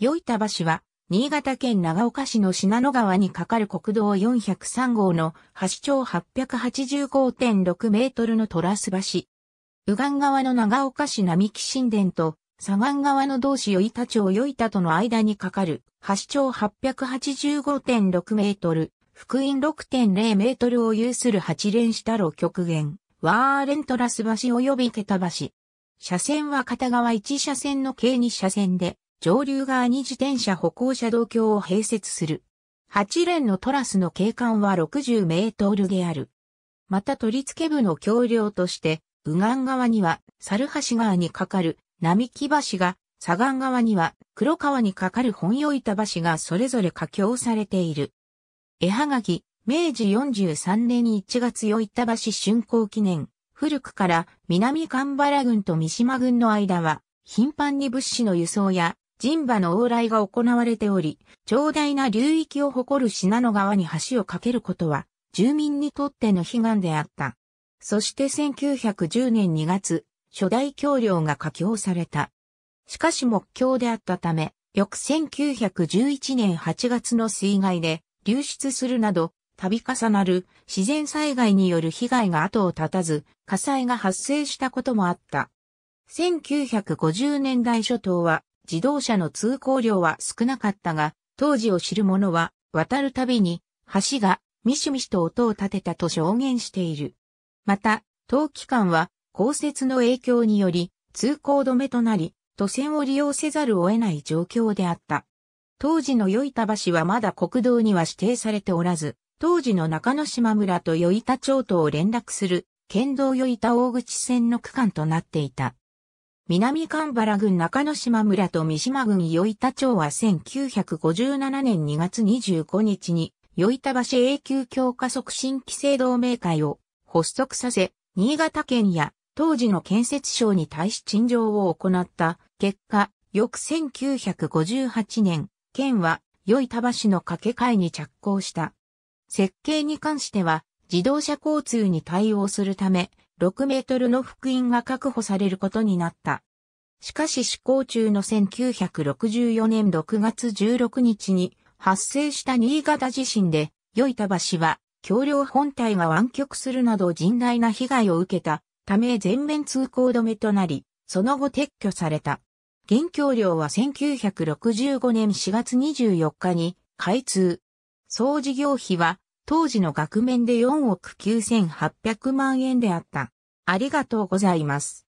良板橋は、新潟県長岡市の信濃川に架かる国道403号の橋長885.6メートルのトラス橋。右岸側の長岡市並木新田と、左岸側の同市与板町与板との間に架かる橋長885.6メートル、福音6.0メートルを有する八連下路極限、ワーレントラス橋及び桁橋。車線は片側1車線の計2車線で、上流側に自転車歩行者道橋を併設する。8連のトラスの景観は60メートルである。また取り付け部の橋梁として、右岸側には猿橋川に架かる並木橋が、左岸側には黒川に架かる本与板橋がそれぞれ架橋されている。絵はがき、明治43年1月与板橋竣工記念。古くから南神原郡と三島郡の間は、頻繁に物資の輸送や人馬の往来が行われており、長大な流域を誇る信濃川に橋を架けることは、住民にとっての悲願であった。そして1910年2月、初代橋梁が架橋された。しかし目標であったため、翌1911年8月の水害で流出するなど、度重なる自然災害による被害が後を絶たず、火災が発生したこともあった。1950年代初頭は自動車の通行量は少なかったが、当時を知る者は、渡るたびに、橋が、ミシミシと音を立てたと証言している。また、冬期間は、降雪の影響により、通行止めとなり、都線を利用せざるを得ない状況であった。当時のい板橋はまだ国道には指定されておらず、当時の中之島村とい板町とを連絡する、県道い板大口線の区間となっていた。南神原郡中之島村と三島郡与板町は1957年2月25日に、与板橋永久強化促進規制同盟会を発足させ、新潟県や当時の建設省に対し陳情を行った結果、翌1958年、県は与板橋の掛け替えに着工した。設計に関しては、自動車交通に対応するため、6メートルの福音が確保されることになった。しかし施行中の1964年6月16日に発生した新潟地震で、良板橋は橋梁本体が湾曲するなど甚大な被害を受けたため全面通行止めとなり、その後撤去された。現橋梁は1965年4月24日に開通。総事業費は当時の額面で4億9800万円であった。ありがとうございます。